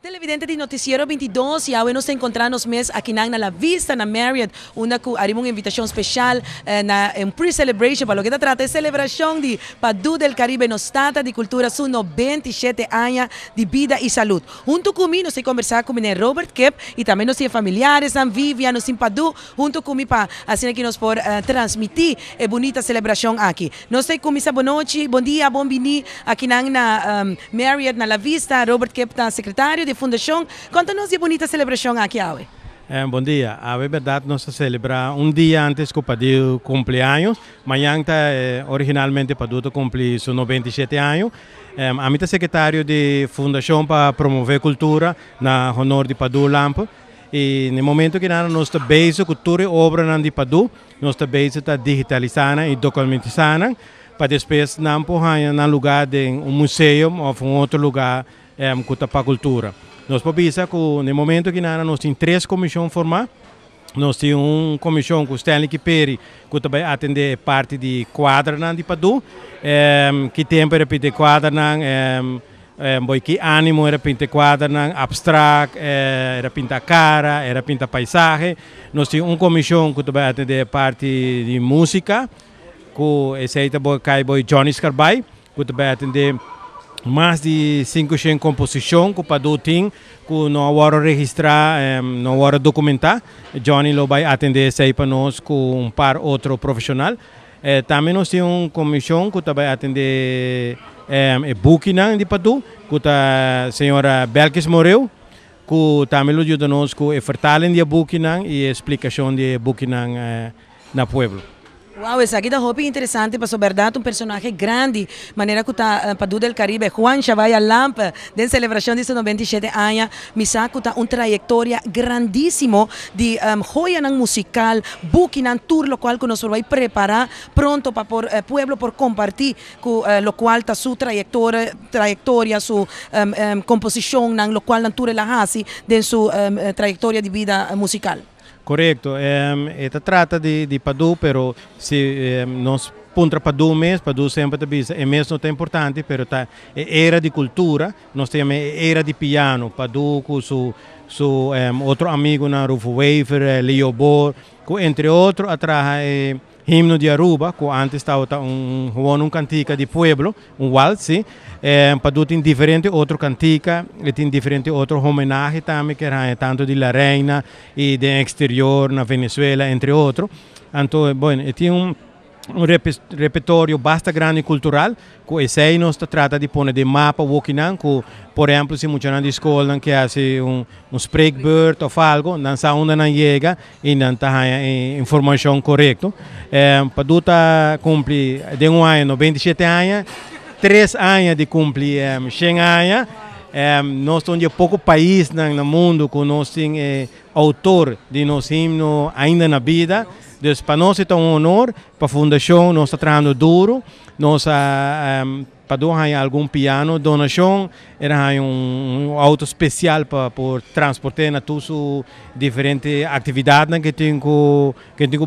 Televidente de Noticiero 22 y bueno nos encontramos mes en La La Vista, en Marriott, una haremos una especial eh, en pre-celebration, para lo que trata es celebración de Padu del Caribe nostata de cultura su 27 años de vida y salud. Junto conmigo, nos conversar con Robert Kep y también nos familiares, San Vivian, en Padú, Padu, junto conmigo, para así que nos por eh, transmitir eh, bonita celebración aquí. Nos sé con mis buenas buen día, buen vini aquí en Marriott, en La Vista, Robert Kep está secretario. de fundação. Conta-nos é a bonita celebração aqui hoje. É, eh, bom dia. A é verdade, nós celebramos um dia antes que o Padil cumpleaños. Amanhã, tá, eh, originalmente, o Padil cumpre 97 anos. É, a minha tá secretário de Fundação para Promover Cultura, na honor de Padil Lampo. E no momento que nós nossa base cultura e obra de Padu, nossa base está digitalizada e documentizada, para depois não empurrar no lugar de um museu ou um outro lugar é, para a cultura. Nós podemos que no momento que nós temos três comissões formadas, nós temos uma comissão com Stanley Kiperi, que também atende parte de quadra né, de Padu, é, que tempo para pintar quadra né, é, é, boi que ânimo era pintar quadra né, abstract é, era pintar cara era pintar paisagem nós tínhamos uma comissão que também atende parte de música com esse aí também cai boi Johnny Scarbai que também atende mais de 500 composições que Padu tem que não agora registrar, eh, não agora documentar. Johnny lo vai atender isso aí para nós com um par outro profissional. Eh, também nós temos uma comissão que vai atender eh, o Bukinan né, de Padu, com a senhora Belkis Moreu, que também ajuda nós com o Fertalen de Bukinan né, e a explicação de Bukinan né, eh, na Pueblo. Wow, es aquí da un interesante, para un personaje grande, manera que está eh, Padu del Caribe, Juan Chavaya Lampa, eh, de celebración de 97 años, misa que está una trayectoria de um, musical, booking tour, lo cual que va a preparar pronto para por eh, pueblo, por compartir, lo cual está su trayectoria trayectoria, su em, em, lo cual en tour de su trayectoria de vida musical. Correcto. Um, ehm, esta trata de, de Padu, pero se um, ehm, nós para Padu mesmo, Padu sempre também, é mesmo tão importante, pero tá era de cultura, nós temos era de piano, Padu com seu, seu um, ehm, outro amigo na Rufo Wafer, eh, Leo Bor, entre outros, atrás himno di Aruba, che antes era un, um cantica de pueblo, un waltz, sí? eh, para tem diferente outro cantica, e tem diferente outro homenagem também, que era tanto di La Reina e de exterior na Venezuela, entre outros. Então, bom, tem um un repertório bastante grande cultural, que se nós trata de pôr de mapa Wokinan, que, por exemplo, se muitos na escola que faz um, um Sprigbird ou algo, não sabe onde não chega e não ha eh, informação correta. É, eh, para Duta cumpre de um ano, 27 anos, 3 anos de cumprir um, ehm, 100 anos, ehm, nós somos um pouco país no mundo que nós temos eh, autor de nosso himno ainda na vida. Então, para nós é um honor, para a Fundação, nós estamos trabalhando duro, nós um, ah, para algum piano, donação, era um, um auto especial para, para transportar na tudo diferente atividade que tem com que tem com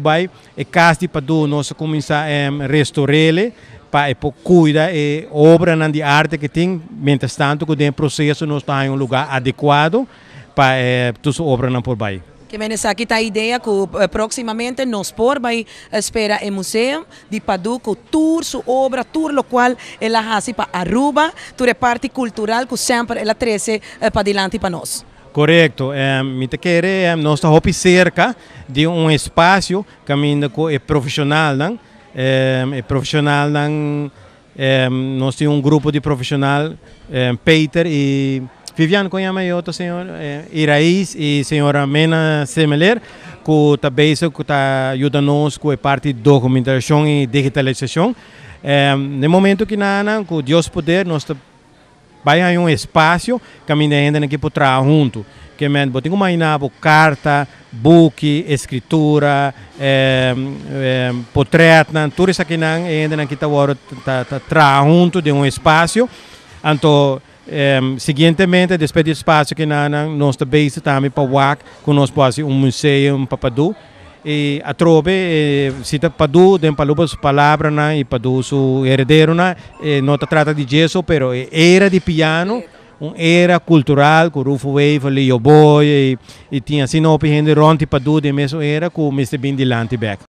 e casi para do nós começar a restaurar para cuidar e obra de arte que tem, mientras tanto que tem processo nós está em um lugar adequado para eh, tudo obra não por bai. Que vem aqui está a ideia que eh, proximamente nós por vai eh, espera o museu de Paduco, tour, sua obra, tour o qual ela faz para Aruba, toda a é parte cultural que sempre ela traz eh, para diante para nós. Correto. me te querer, nós estamos cerca de um espaço que é profissional, não? É, profissional, não? É, nós temos um grupo de profissional, é, Peter e Viviane Cunhama e senhor, eh, Iraís e senhora Mena Semeler, que também tá ajuda nós com a parte de documentação e digitalização. Eh, no momento que nana, com Deus poder, nós vamos em um espaço que ainda ainda aqui para trás junto. Que me botem uma inabo, carta, book, escritura, eh, eh, portreto, tudo isso aqui ainda aqui está tá, tá, junto de um espaço. Então, um, seguintemente, depois do espaço que nós base também para WAC, que nós temos um museu, um papadu. E a trove cita padu, tem palavra sua palavra, né, e padu seu herdeiro, né, e não trata de gesso, mas era de piano, era cultural, com Rufo Wave, Leo Boy, e, e tinha sinopes de Ronti Padu, de mesmo era, com o Mr. Bindi Lantibeck.